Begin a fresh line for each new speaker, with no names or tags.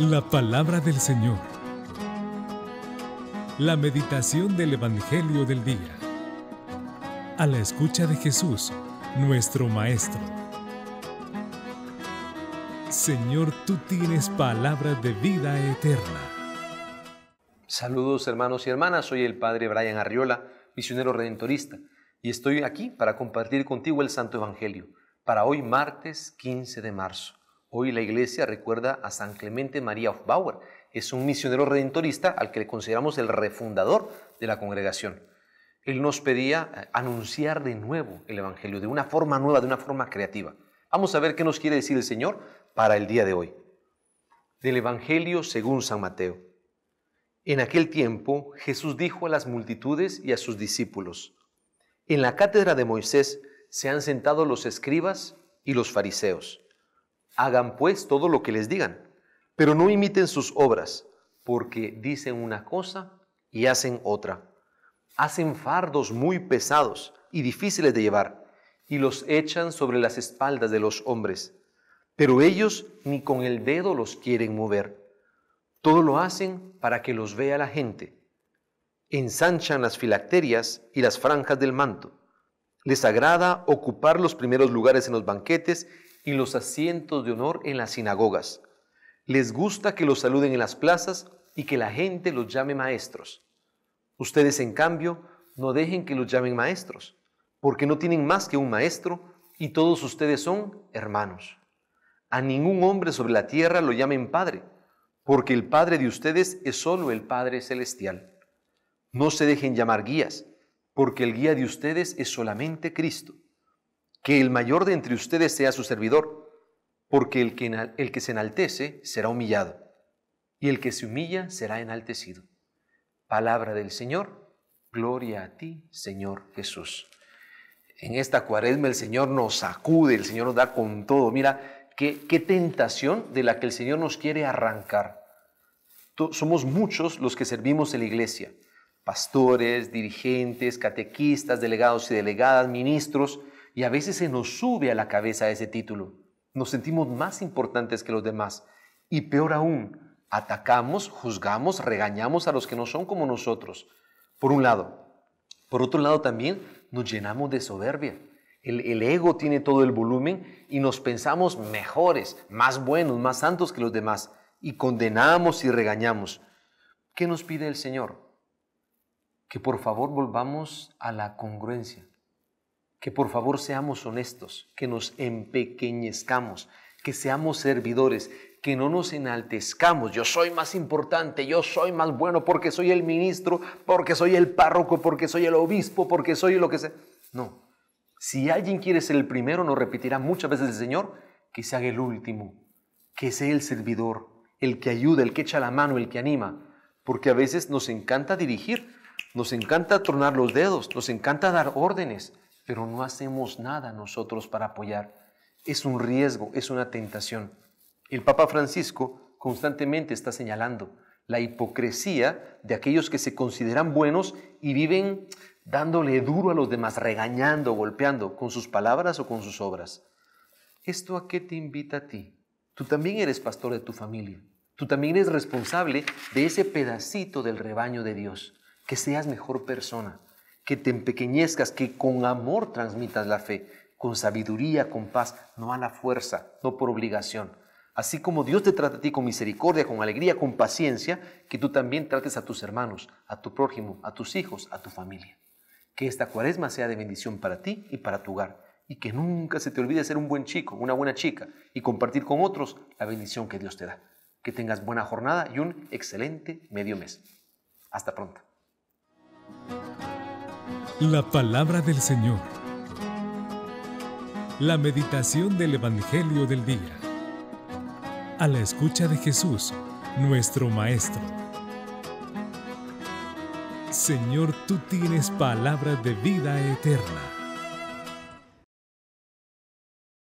La palabra del Señor. La meditación del Evangelio del día. A la escucha de Jesús, nuestro Maestro. Señor, tú tienes palabra de vida eterna.
Saludos hermanos y hermanas, soy el Padre Brian Arriola, misionero redentorista, y estoy aquí para compartir contigo el Santo Evangelio, para hoy martes 15 de marzo. Hoy la iglesia recuerda a San Clemente María Of Bauer, Es un misionero redentorista al que le consideramos el refundador de la congregación. Él nos pedía eh, anunciar de nuevo el Evangelio, de una forma nueva, de una forma creativa. Vamos a ver qué nos quiere decir el Señor para el día de hoy. Del Evangelio según San Mateo. En aquel tiempo Jesús dijo a las multitudes y a sus discípulos, En la cátedra de Moisés se han sentado los escribas y los fariseos. Hagan pues todo lo que les digan, pero no imiten sus obras, porque dicen una cosa y hacen otra. Hacen fardos muy pesados y difíciles de llevar, y los echan sobre las espaldas de los hombres, pero ellos ni con el dedo los quieren mover. Todo lo hacen para que los vea la gente. Ensanchan las filacterias y las franjas del manto. Les agrada ocupar los primeros lugares en los banquetes y los asientos de honor en las sinagogas. Les gusta que los saluden en las plazas y que la gente los llame maestros. Ustedes, en cambio, no dejen que los llamen maestros, porque no tienen más que un maestro y todos ustedes son hermanos. A ningún hombre sobre la tierra lo llamen Padre, porque el Padre de ustedes es solo el Padre Celestial. No se dejen llamar guías, porque el guía de ustedes es solamente Cristo que el mayor de entre ustedes sea su servidor, porque el que, el que se enaltece será humillado, y el que se humilla será enaltecido. Palabra del Señor, gloria a ti, Señor Jesús. En esta cuaresma el Señor nos sacude, el Señor nos da con todo. Mira, qué tentación de la que el Señor nos quiere arrancar. Somos muchos los que servimos en la iglesia, pastores, dirigentes, catequistas, delegados y delegadas, ministros, y a veces se nos sube a la cabeza ese título. Nos sentimos más importantes que los demás. Y peor aún, atacamos, juzgamos, regañamos a los que no son como nosotros. Por un lado. Por otro lado también nos llenamos de soberbia. El, ego tiene todo el volumen y nos pensamos mejores, más buenos, más santos que los demás y condenamos y regañamos. ¿Qué nos pide el Señor? Que por favor volvamos a la congruencia, que por favor seamos honestos, que nos empequeñezcamos, que seamos servidores, que no nos enaltezcamos. Yo soy más importante, yo soy más bueno porque soy el ministro, porque soy el párroco, porque soy el obispo, porque soy lo que sea. No. Si alguien quiere ser el primero, nos repetirá muchas veces el Señor, que se haga el último, que sea el servidor, el que ayuda, el que echa la mano, el que anima. Porque a veces nos encanta dirigir, nos encanta tronar los dedos, nos encanta dar órdenes, pero no hacemos nada nosotros para apoyar. Es un riesgo, es una tentación. El Papa Francisco constantemente está señalando la hipocresía de aquellos que se consideran buenos y viven dándole duro a los demás, regañando, golpeando, con sus palabras o con sus obras. ¿Esto a qué te invita a ti? Tú también eres pastor de tu familia. Tú también eres responsable de ese pedacito del rebaño de Dios. Que seas mejor persona, que te empequeñezcas, que con amor transmitas la fe, con sabiduría, con paz, no a la fuerza, no por obligación. Así como Dios te trata a ti con misericordia, con alegría, con paciencia, que tú también trates a tus hermanos, a tu prójimo, a tus hijos, a tu familia. Que esta cuaresma sea de bendición para ti y para tu hogar. Y que nunca se te olvide ser un buen chico, una buena chica y compartir con otros la bendición que Dios te da. Que tengas buena jornada y un excelente medio mes.
Hasta pronto. La palabra del Señor. La meditación del Evangelio del día. A la escucha de Jesús, nuestro Maestro. Señor, tú tienes palabra de vida eterna.